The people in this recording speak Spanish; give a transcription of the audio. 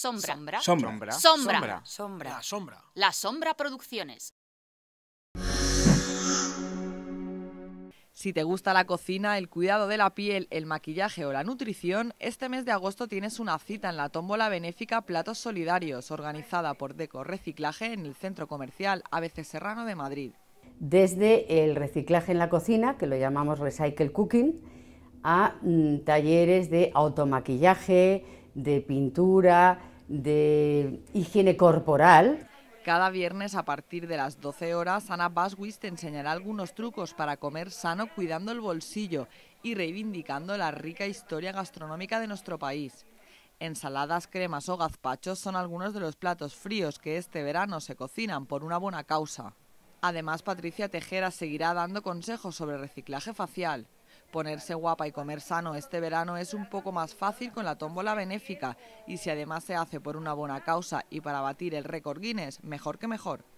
Sombra. Sombra. Sombra. Sombra. La Sombra. La Sombra Producciones. Si te gusta la cocina, el cuidado de la piel, el maquillaje o la nutrición, este mes de agosto tienes una cita en la tómbola benéfica Platos Solidarios, organizada por Deco Reciclaje en el centro comercial ABC Serrano de Madrid. Desde el reciclaje en la cocina, que lo llamamos Recycle Cooking, a mm, talleres de automaquillaje, de pintura, de higiene corporal. Cada viernes a partir de las 12 horas, Ana Baswis te enseñará algunos trucos para comer sano cuidando el bolsillo y reivindicando la rica historia gastronómica de nuestro país. Ensaladas, cremas o gazpachos son algunos de los platos fríos que este verano se cocinan por una buena causa. Además, Patricia Tejera seguirá dando consejos sobre reciclaje facial, Ponerse guapa y comer sano este verano es un poco más fácil con la tómbola benéfica y si además se hace por una buena causa y para batir el récord Guinness, mejor que mejor.